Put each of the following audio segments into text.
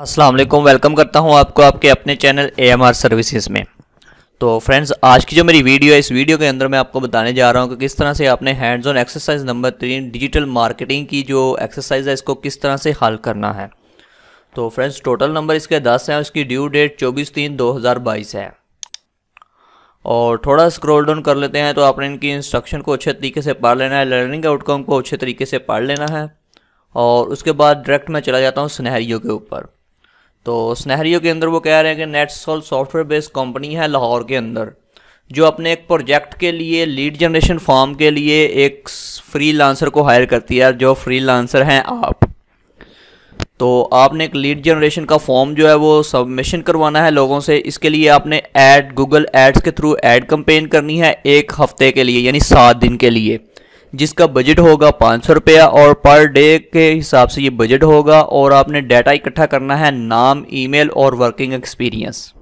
अस्सलाम वालेकुम वेलकम करता हूं आपको आपके अपने चैनल एएमआर सर्विसेज में तो फ्रेंड्स आज की जो मेरी वीडियो है इस वीडियो के अंदर मैं आपको बताने जा रहा हूं कि किस तरह से आपने हैंड्स ऑन एक्सरसाइज नंबर तीन डिजिटल मार्केटिंग की जो एक्सरसाइज है इसको किस तरह से हल करना है तो फ्रेंड्स टोटल नंबर इसके दस हैं उसकी ड्यू डेट चौबीस तीन दो हज़ार बाईस है और थोड़ा स्क्रोल डाउन कर लेते हैं तो आपने इनकी इंस्ट्रक्शन को अच्छे तरीके से पढ़ लेना है लर्निंग आउटकम को अच्छे तरीके से पढ़ लेना है और उसके बाद डायरेक्ट मैं चला जाता हूँ स्नहरियो के ऊपर तो स्नहरियो के अंदर वो कह रहे हैं कि नेटसोल सॉफ्टवेयर बेस्ड कंपनी है लाहौर के अंदर जो अपने एक प्रोजेक्ट के लिए लीड जनरेशन फॉर्म के लिए एक फ्री लांसर को हायर करती है जो फ्री लांसर हैं आप तो आपने एक लीड जनरेशन का फॉर्म जो है वो सबमिशन करवाना है लोगों से इसके लिए आपने ऐड गूगल एड्स के थ्रू ऐड कंपेन करनी है एक हफ्ते के लिए यानी सात दिन के लिए जिसका बजट होगा पाँच सौ रुपया और पर डे के हिसाब से ये बजट होगा और आपने डाटा इकट्ठा करना है नाम ईमेल और वर्किंग एक्सपीरियंस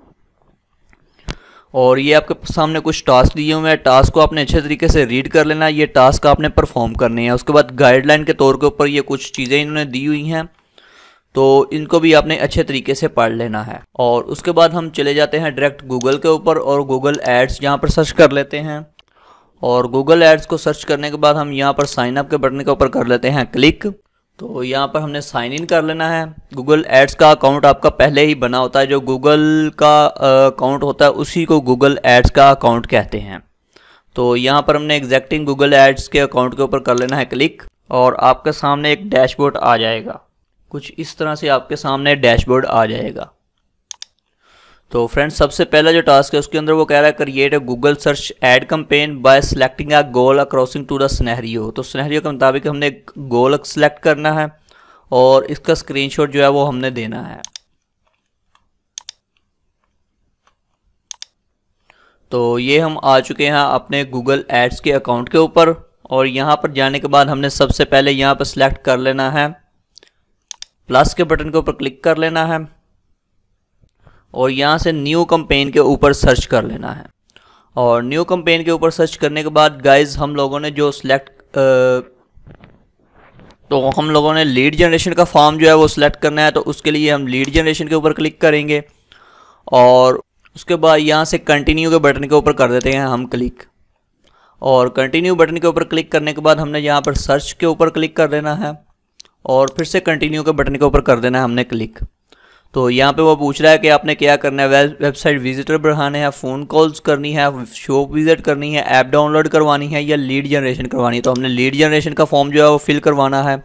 और ये आपके सामने कुछ टास्क दिए हुए हैं टास्क को आपने अच्छे तरीके से रीड कर लेना ये टास्क आपने परफॉर्म करने हैं उसके बाद गाइडलाइन के तौर के ऊपर ये कुछ चीज़ें इन्होंने दी हुई हैं तो इनको भी आपने अच्छे तरीके से पढ़ लेना है और उसके बाद हम चले जाते हैं डायरेक्ट गूगल के ऊपर और गूगल एड्स यहाँ पर सर्च कर लेते हैं और गूगल एड्स को सर्च करने के बाद हम यहाँ पर साइन अप के बटन के ऊपर कर लेते हैं क्लिक तो यहाँ पर हमने साइन इन कर लेना है गूगल एड्स का अकाउंट आपका पहले ही बना होता है जो गूगल का अकाउंट होता है उसी को गूगल एड्स का अकाउंट कहते हैं तो यहाँ पर हमने एग्जैक्टिंग गूगल एड्स के अकाउंट के ऊपर कर लेना है क्लिक और आपके सामने एक डैशबोर्ड आ जाएगा कुछ इस तरह से आपके सामने डैशबोर्ड आ जाएगा तो फ्रेंड्स सबसे पहला जो टास्क है उसके अंदर वो कह रहा है create a Google search ad campaign by selecting a goal according to the scenario तो स्नहरियो के मुताबिक हमने एक गोल सेलेक्ट करना है और इसका स्क्रीनशॉट जो है वो हमने देना है तो ये हम आ चुके हैं अपने गूगल एड्स के अकाउंट के ऊपर और यहाँ पर जाने के बाद हमने सबसे पहले यहाँ पर सिलेक्ट कर लेना है प्लस के बटन के ऊपर क्लिक कर लेना है और यहाँ से न्यू कंपेन के ऊपर सर्च कर लेना है और न्यू कंपेन के ऊपर सर्च करने के बाद गाइज हम लोगों ने जो सिलेक्ट तो हम लोगों ने लीड जनरेशन का फॉर्म जो है वो सिलेक्ट करना है तो उसके लिए हम लीड जनरेशन के ऊपर क्लिक करेंगे और उसके बाद यहाँ से कंटिन्यू के बटन के ऊपर कर देते हैं हम क्लिक और कंटिन्यू बटन के ऊपर क्लिक करने के बाद हमने यहाँ पर सर्च के ऊपर क्लिक कर देना है और फिर से कंटिन्यू के बटन के ऊपर कर देना है हमने क्लिक तो यहाँ पे वो पूछ रहा है कि आपने क्या करना है वेबसाइट विजिटर बढ़ाने हैं फ़ोन कॉल्स करनी है शॉप विज़िट करनी है ऐप डाउनलोड करवानी है या लीड जनरेशन करवानी है तो हमने लीड जनरेशन का फॉर्म जो है वो फिल करवाना है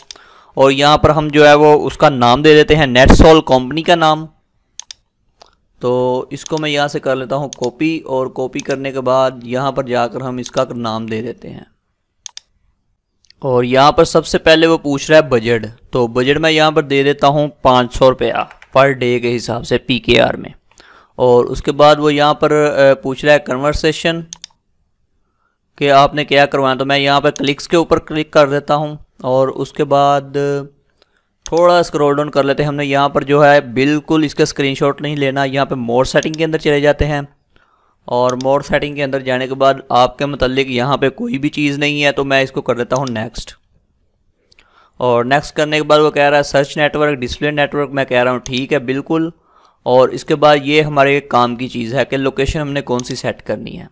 और यहाँ पर हम जो है वो उसका नाम दे देते हैं नेटसॉल कंपनी का नाम तो इसको मैं यहाँ से कर लेता हूँ कॉपी और कॉपी करने के बाद यहाँ पर जाकर हम इसका नाम दे देते हैं और यहाँ पर सबसे पहले वो पूछ रहा है बजट तो बजट मैं यहाँ पर दे देता हूँ पाँच सौ रुपया पर डे के हिसाब से पी के आर में और उसके बाद वो यहाँ पर पूछ रहा है कन्वर्सेशन कि आपने क्या करवाया तो मैं यहाँ पर क्लिक्स के ऊपर क्लिक कर देता हूँ और उसके बाद थोड़ा स्क्रॉल डाउन कर लेते हैं हमने यहाँ पर जो है बिल्कुल इसका स्क्रीनशॉट नहीं लेना यहाँ पे मोर सेटिंग के अंदर चले जाते हैं और मोर सेटिंग के अंदर जाने के बाद आपके मतलब यहाँ पे कोई भी चीज़ नहीं है तो मैं इसको कर देता हूँ नेक्स्ट और नेक्स्ट करने के बाद वो कह रहा है सर्च नेटवर्क डिस्प्ले नेटवर्क मैं कह रहा हूँ ठीक है बिल्कुल और इसके बाद ये हमारे काम की चीज़ है कि लोकेशन हमने कौन सी सेट करनी है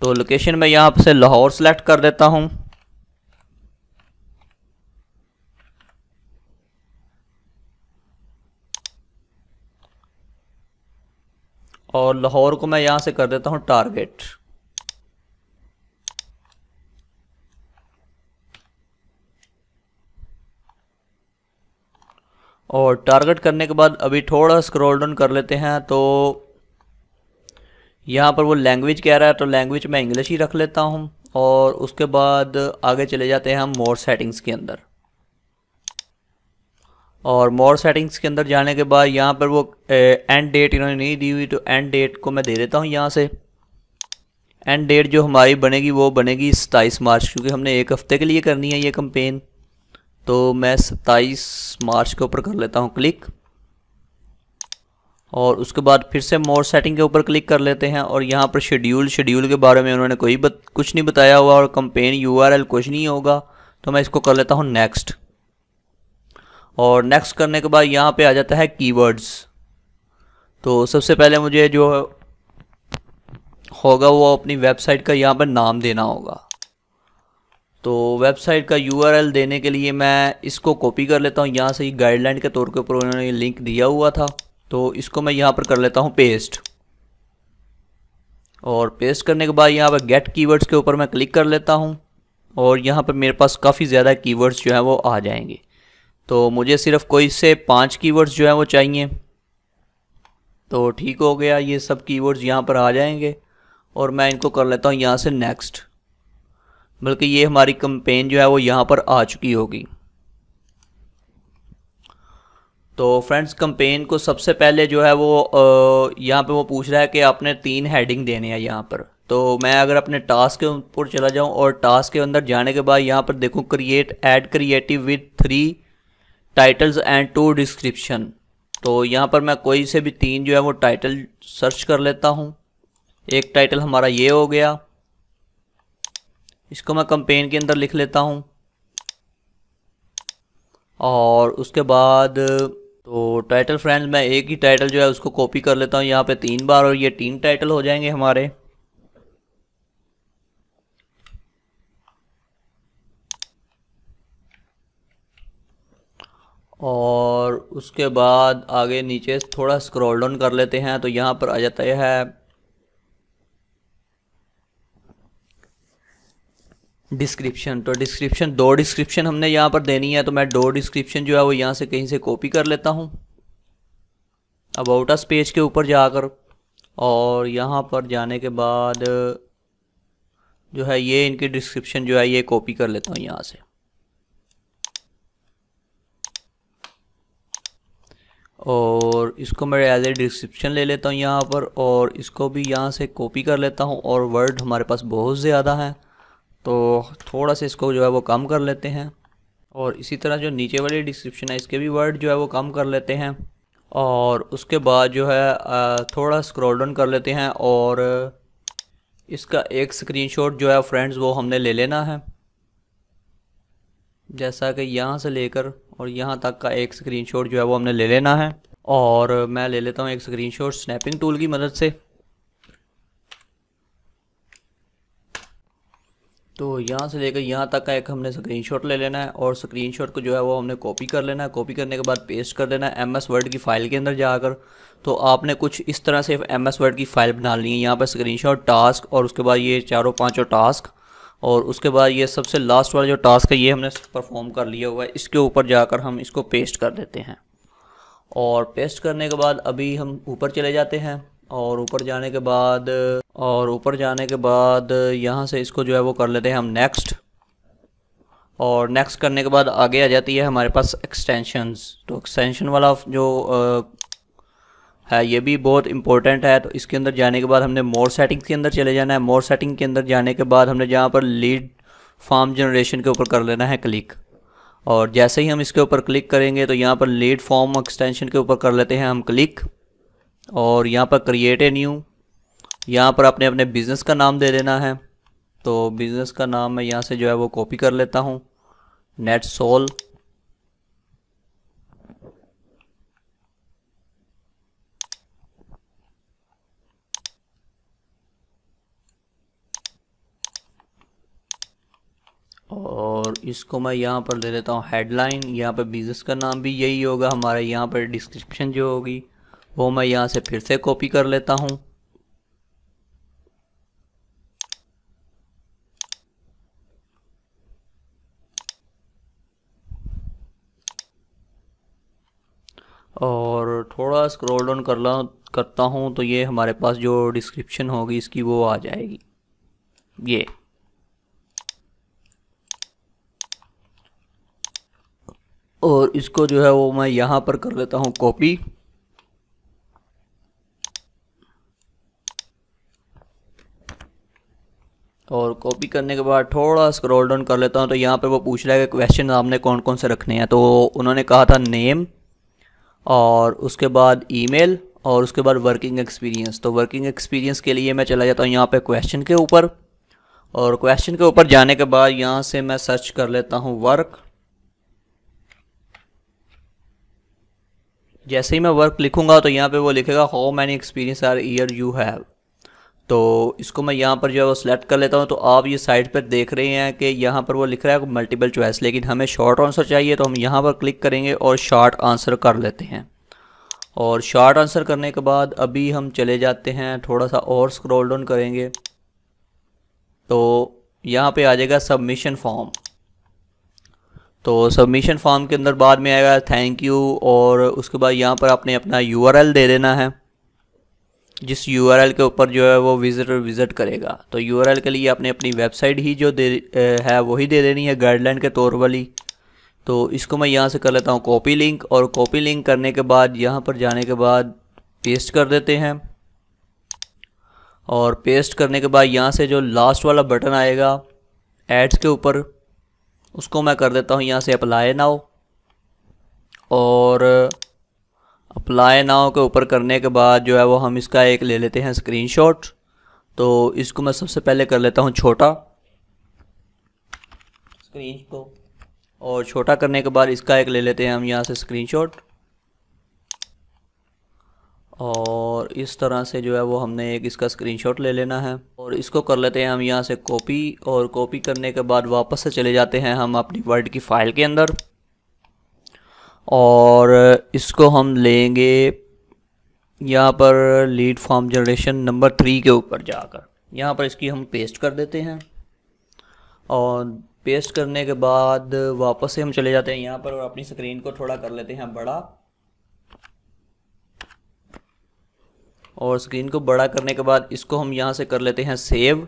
तो लोकेशन मैं यहाँ से लाहौर सेलेक्ट कर देता हूँ और लाहौर को मैं यहाँ से कर देता हूँ टारगेट और टारगेट करने के बाद अभी थोड़ा स्क्रॉल डाउन कर लेते हैं तो यहाँ पर वो लैंग्वेज कह रहा है तो लैंग्वेज मैं इंग्लिश ही रख लेता हूँ और उसके बाद आगे चले जाते हैं हम मोर सेटिंग्स के अंदर और मोर सेटिंग्स के अंदर जाने के बाद यहाँ पर वो एंड डेट इन्होंने नहीं दी हुई तो एंड डेट को मैं दे देता हूँ यहाँ से एंड डेट जो हमारी बनेगी वो बनेगी सताईस मार्च क्योंकि हमने एक हफ्ते के लिए करनी है ये कंपेन तो मैं 27 मार्च के ऊपर कर लेता हूँ क्लिक और उसके बाद फिर से मोर सेटिंग के ऊपर क्लिक कर लेते हैं और यहाँ पर शेड्यूल शेड्यूल के बारे में उन्होंने कोई बत, कुछ नहीं बताया हुआ और कंपेन यूआरएल कुछ नहीं होगा तो मैं इसको कर लेता हूँ नेक्स्ट और नेक्स्ट करने के बाद यहाँ पे आ जाता है कीवर्ड्स तो सबसे पहले मुझे जो होगा वो अपनी वेबसाइट का यहाँ पर नाम देना होगा तो वेबसाइट का यूआरएल देने के लिए मैं इसको कॉपी कर लेता हूँ यहाँ से ही गाइडलाइन के तौर के ऊपर उन्होंने लिंक दिया हुआ था तो इसको मैं यहाँ पर कर लेता हूँ पेस्ट और पेस्ट करने के बाद यहाँ पर गेट कीवर्ड्स के ऊपर मैं क्लिक कर लेता हूँ और यहाँ पर मेरे पास काफ़ी ज़्यादा कीवर्ड्स जो हैं वो आ जाएंगे तो मुझे सिर्फ कोई से पाँच कीवर्ड्स जो हैं वो चाहिए तो ठीक हो गया ये सब कीवर्ड्स यहाँ पर आ जाएंगे और मैं इनको कर लेता हूँ यहाँ से नेक्स्ट बल्कि ये हमारी कंपेन जो है वो यहाँ पर आ चुकी होगी तो फ्रेंड्स कंपेन को सबसे पहले जो है वो यहाँ पे वो पूछ रहा है कि आपने तीन हेडिंग देने हैं यहाँ पर तो मैं अगर अपने टास्क के ऊपर चला जाऊँ और टास्क के अंदर जाने के बाद यहाँ पर देखूँ create ad creative with three titles and two description तो यहाँ पर मैं कोई से भी तीन जो है वो टाइटल सर्च कर लेता हूँ एक टाइटल हमारा ये हो गया इसको मैं कंपेन के अंदर लिख लेता हूँ और उसके बाद तो टाइटल फ्रेंड्स मैं एक ही टाइटल जो है उसको कॉपी कर लेता हूँ यहाँ पे तीन बार और ये तीन टाइटल हो जाएंगे हमारे और उसके बाद आगे नीचे थोड़ा स्क्रॉल डाउन कर लेते हैं तो यहाँ पर आ जाता है डिस्क्रिप्शन तो डिस्क्रिप्शन दो डिस्क्रिप्शन हमने यहाँ पर देनी है तो मैं दो डिस्क्रिप्शन जो है वो यहाँ से कहीं से कॉपी कर लेता हूँ अबाउट अस पेज के ऊपर जाकर और यहाँ पर जाने के बाद जो है ये इनकी डिस्क्रिप्शन जो है ये कॉपी कर लेता हूँ यहाँ से और इसको मैं एज ए डिस्क्रिप्शन ले लेता हूँ यहाँ पर और इसको भी यहाँ से कॉपी कर लेता हूँ और वर्ड हमारे पास बहुत ज़्यादा हैं तो थोड़ा सा इसको जो है वो कम कर लेते हैं और इसी तरह जो नीचे वाली डिस्क्रिप्शन है इसके भी वर्ड जो है वो कम कर लेते हैं और उसके बाद जो है थोड़ा स्क्रॉल डाउन कर लेते हैं और इसका एक स्क्रीनशॉट जो है फ्रेंड्स वो हमने ले लेना है जैसा कि यहाँ से लेकर और यहाँ तक का एक स्क्रीनशॉट जो है वो हमने ले लेना है और मैं ले लेता हूँ एक स्क्रीनशॉट स्नैपिंग टूल की मदद से तो यहाँ से लेकर यहाँ तक का एक हमने स्क्रीनशॉट ले लेना है और स्क्रीनशॉट को जो है वो हमने कॉपी कर लेना है कॉपी करने के बाद पेस्ट कर देना है एम एस वर्ड की फ़ाइल के अंदर जाकर तो आपने कुछ इस तरह से एम एस वर्ड की फ़ाइल बना ली है यहाँ पर स्क्रीनशॉट टास्क और उसके बाद ये चारों पाँचों टास्क और उसके बाद ये सबसे लास्ट वाला जो टास्क है ये हमने परफॉर्म कर लिया हुआ है इसके ऊपर जाकर हम इसको पेस्ट कर देते हैं और पेस्ट करने के बाद अभी हम ऊपर चले जाते हैं और ऊपर जाने के बाद और ऊपर जाने के बाद यहाँ से इसको जो है वो कर लेते हैं हम नेक्स्ट और नेक्स्ट करने के बाद आगे आ जाती है हमारे पास एक्सटेंशंस तो एक्सटेंशन वाला जो आ, है ये भी बहुत इंपॉर्टेंट है तो इसके अंदर जाने के बाद हमने मोर सेटिंग के अंदर चले जाना है मोर सेटिंग के अंदर जाने के बाद हमने जहाँ पर लीड फॉर्म जनरेशन के ऊपर कर लेना है क्लिक और जैसे ही हम इसके ऊपर क्लिक करेंगे तो यहाँ पर लीड फॉर्म एक्सटेंशन के ऊपर कर लेते हैं हम क्लिक और यहाँ पर क्रिएट ए न्यू यहाँ पर आपने अपने बिज़नेस का नाम दे देना है तो बिज़नेस का नाम मैं यहाँ से जो है वो कॉपी कर लेता हूँ नेट सोल और इसको मैं यहाँ पर दे देता हूँ हेडलाइन यहाँ पर बिज़नेस का नाम भी यही होगा हमारे यहाँ पर डिस्क्रिप्शन जो होगी वो मैं यहाँ से फिर से कॉपी कर लेता हूँ और थोड़ा स्क्रॉल डाउन कर ला करता हूँ तो ये हमारे पास जो डिस्क्रिप्शन होगी इसकी वो आ जाएगी ये और इसको जो है वो मैं यहाँ पर कर लेता हूँ कॉपी और कॉपी करने के बाद थोड़ा स्क्रॉल डाउन कर लेता हूँ तो यहाँ पे वो पूछ रहा है कि क्वेश्चन आपने कौन कौन से रखने हैं तो उन्होंने कहा था नेम और उसके बाद ईमेल और उसके बाद वर्किंग एक्सपीरियंस तो वर्किंग एक्सपीरियंस के लिए मैं चला जाता हूँ यहाँ पे क्वेश्चन के ऊपर और क्वेश्चन के ऊपर जाने के बाद यहाँ से मैं सर्च कर लेता हूँ वर्क जैसे ही मैं वर्क लिखूंगा तो यहाँ पे वो लिखेगा how many experience are year you have तो इसको मैं यहाँ पर जो है वो सिलेक्ट कर लेता हूँ तो आप ये साइड पर देख रहे हैं कि यहाँ पर वो लिख रहा है मल्टीपल चॉइस लेकिन हमें शॉर्ट आंसर चाहिए तो हम यहाँ पर क्लिक करेंगे और शॉर्ट आंसर कर लेते हैं और शॉर्ट आंसर करने के बाद अभी हम चले जाते हैं थोड़ा सा और स्क्रॉल डाउन करेंगे तो यहाँ पे आ जाएगा सबमिशन फॉर्म तो सबमिशन फॉर्म के अंदर बाद में आएगा थैंक यू और उसके बाद यहाँ पर आपने अपना यू दे देना है जिस यू के ऊपर जो है वो विजिटर विज़िट करेगा तो यू के लिए आपने अपनी वेबसाइट ही जो दे है वही दे देनी है गाइडलाइन के तौर वाली तो इसको मैं यहाँ से कर लेता हूँ कॉपी लिंक और कॉपी लिंक करने के बाद यहाँ पर जाने के बाद पेस्ट कर देते हैं और पेस्ट करने के बाद यहाँ से जो लास्ट वाला बटन आएगा एड्स के ऊपर उसको मैं कर देता हूँ यहाँ से अप्लाई नाउ और अप्लाई नाव के ऊपर करने के बाद जो है वो हम इसका एक ले लेते हैं स्क्रीनशॉट तो इसको मैं सबसे पहले कर लेता हूँ छोटा स्क्रीन को और छोटा करने के बाद इसका एक ले लेते हैं हम यहाँ से स्क्रीनशॉट और इस तरह से जो है वो हमने एक इसका स्क्रीनशॉट ले लेना है और इसको कर लेते हैं हम यहाँ से कॉपी और कॉपी करने के बाद वापस से चले जाते हैं हम अपनी वर्ड की फ़ाइल के अंदर और इसको हम लेंगे यहाँ पर lead form generation number three के ऊपर जाकर यहाँ पर इसकी हम पेस्ट कर देते हैं और पेस्ट करने के बाद वापस से हम चले जाते हैं यहाँ पर और अपनी स्क्रीन को थोड़ा कर लेते हैं बड़ा और स्क्रीन को बड़ा करने के बाद इसको हम यहाँ से कर लेते हैं सेव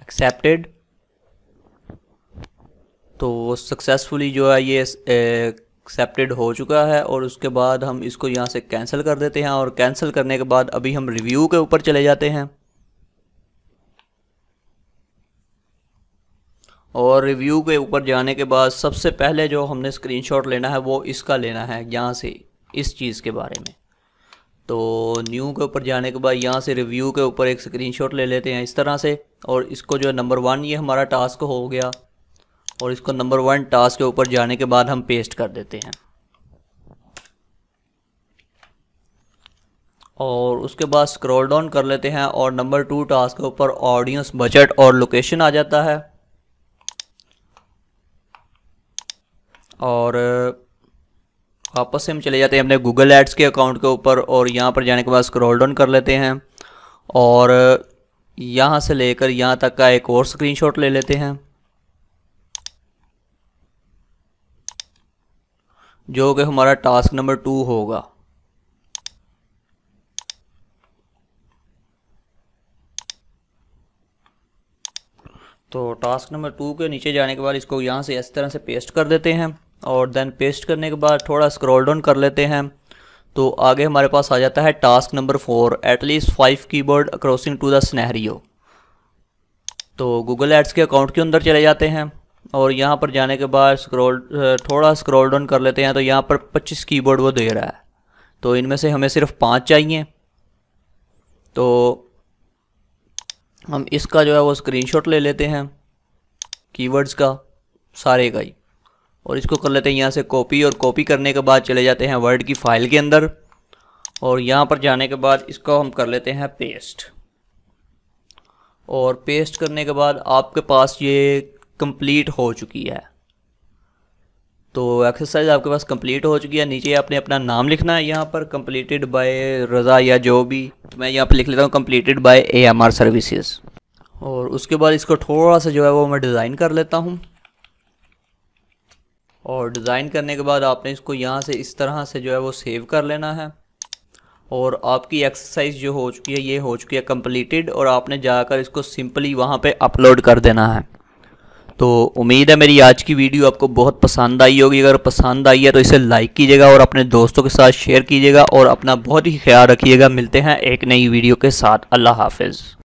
एक्सेप्टेड तो सक्सेसफुली जो है ये एक्सेप्टेड हो चुका है और उसके बाद हम इसको यहाँ से कैंसिल कर देते हैं और कैंसिल करने के बाद अभी हम रिव्यू के ऊपर चले जाते हैं और रिव्यू के ऊपर जाने के बाद सबसे पहले जो हमने स्क्रीनशॉट लेना है वो इसका लेना है यहाँ से इस चीज़ के बारे में तो न्यू के ऊपर जाने के बाद यहाँ से रिव्यू के ऊपर एक स्क्रीनशॉट ले लेते हैं इस तरह से और इसको जो नंबर वन ये हमारा टास्क हो गया और इसको नंबर वन टास्क के ऊपर जाने के बाद हम पेस्ट कर देते हैं और उसके बाद स्क्रॉल डाउन कर लेते हैं और नंबर टू टास्क के ऊपर ऑडियंस बजट और लोकेशन आ जाता है और वापस से हम चले जाते हैं अपने गूगल एड्स के अकाउंट के ऊपर और यहाँ पर जाने के बाद स्क्रॉल डाउन कर लेते हैं और यहाँ से लेकर यहाँ तक का एक और स्क्रीनशॉट ले लेते हैं जो कि हमारा टास्क नंबर टू होगा तो टास्क नंबर टू के नीचे जाने के बाद इसको यहाँ से इस तरह से पेस्ट कर देते हैं और देन पेस्ट करने के बाद थोड़ा स्क्रॉल डाउन कर लेते हैं तो आगे हमारे पास आ जाता है task number four at least five keyboard according to the scenario तो गूगल एड्स के अकाउंट के अंदर चले जाते हैं और यहाँ पर जाने के बाद स्क्रॉल थोड़ा स्क्रॉल डाउन कर लेते हैं तो यहाँ पर 25 कीबोर्ड वो दे रहा है तो इनमें से हमें सिर्फ पाँच चाहिए तो हम इसका जो है वो स्क्रीनशॉट ले लेते हैं कीवर्ड्स का सारे का ही और इसको कर लेते हैं यहाँ से कॉपी और कॉपी करने के बाद चले जाते हैं वर्ड की फ़ाइल के अंदर और यहाँ पर जाने के बाद इसको हम कर लेते हैं पेस्ट और पेस्ट करने के बाद आपके पास ये कंप्लीट हो चुकी है तो एक्सरसाइज आपके पास कंप्लीट हो चुकी है नीचे आपने अपना नाम लिखना है यहाँ पर कंप्लीटेड बाय रज़ा या जो भी तो मैं यहाँ पर लिख लेता हूँ कंप्लीटेड बाय एएमआर सर्विसेज और उसके बाद इसको थोड़ा सा जो है वो मैं डिज़ाइन कर लेता हूँ और डिज़ाइन करने के बाद आपने इसको यहाँ से इस तरह से जो है वो सेव कर लेना है और आपकी एक्सरसाइज जो हो चुकी है ये हो चुकी है कंप्लीटेड और आपने जाकर इसको सिंपली वहाँ पर अपलोड कर देना है तो उम्मीद है मेरी आज की वीडियो आपको बहुत पसंद आई होगी अगर पसंद आई है तो इसे लाइक कीजिएगा और अपने दोस्तों के साथ शेयर कीजिएगा और अपना बहुत ही ख्याल रखिएगा मिलते हैं एक नई वीडियो के साथ अल्लाह हाफिज़